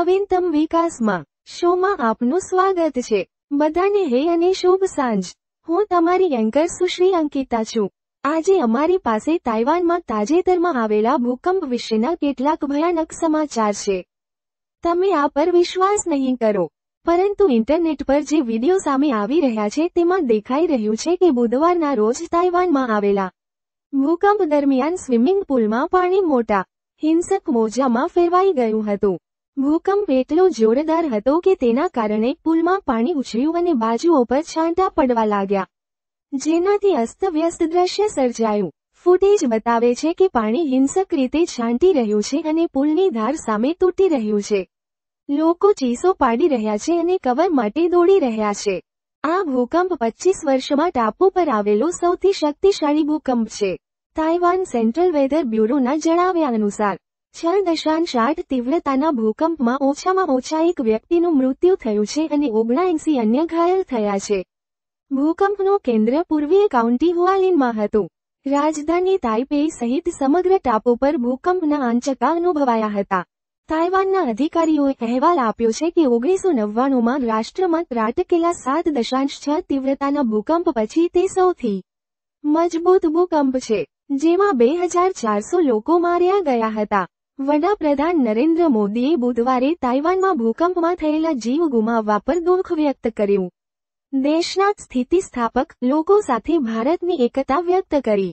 નવીનતમ વિકાસમાં શોમાં આપનું સ્વાગત છે બધાને હે અને શુભ સાંજ હું તમારી એન્કર સુશ્રી અંકિતા છું આજે અમારી પાસે તાઇવાનમાં તાજેતરમાં આવેલા ભૂકંપ વિશેના કેટલાક ભયાનક સમાચાર છે તમે આ પર વિશ્વાસ નહીં કરો પરંતુ ઇન્ટરનેટ પર જે વિડીયો સામે આવી રહ્યા છે તેમાં દેખાઈ રહ્યું છે કે બુધવારના રોજ તાઇવાનમાં આવેલા ભૂકંપ દરમિયાન સ્વિમિંગ પુલમાં પાણી મોટા હિંસક મોજામાં ફેરવાઈ ગયું હતું ભૂકંપ એટલો જોરદાર હતો કે તેના કારણે પુલમાં પાણી ઉછળ્યું અને બાજુઓ પર છાંટા પડવા લાગ્યા જેનાથી અસ્તવ્યસ્ત દ્રશ્ય સર્જાયું ફૂટેજ બતાવે છે કે પાણી હિંસક રીતે છાંટી રહ્યું છે અને પુલની ધાર સામે તૂટી રહ્યું છે લોકો ચીસો પાડી રહ્યા છે અને કવર માટે દોડી રહ્યા છે આ ભૂકંપ પચીસ વર્ષમાં ટાપુ પર આવેલો સૌથી શક્તિશાળી ભૂકંપ છે તાઇવાન સેન્ટ્રલ વેધર બ્યુરોના જણાવ્યા અનુસાર છ દશાંશ આઠ તીવ્રતાના ભૂકંપમાં ઓછામાં ઓછા એક વ્યક્તિનું મૃત્યુ થયું છે અને ઓગણાએંસી અન્ય ઘાયલ થયા છે ભૂકંપનું કેન્દ્ર પૂર્વીય કાઉન્ટી હુઆલિનમાં હતું રાજધાની તાઇપેઈ સહિત સમગ્ર ટાપુ પર ભૂકંપના આંચકા અનુભવાયા હતા તાઇવાનના અધિકારીઓએ અહેવાલ આપ્યો છે કે ઓગણીસો નવ્વાણુંમાં રાષ્ટ્રમાં ત્રાટકેલા સાત દશાંશ છ તીવ્રતાના ભૂકંપ પછી તે સૌથી મજબૂત ભૂકંપ છે જેમાં બે હજાર ચારસો લોકો માર્યા ગયા હતા વડાપ્રધાન નરેન્દ્ર મોદીએ બુધવારે તાઇવાનમાં ભૂકંપમાં થયેલા જીવ ગુમાવવા પર દુઃખ વ્યક્ત કર્યું દેશના સ્થિતિસ્થાપક લોકો સાથે ભારતની એકતા વ્યક્ત કરી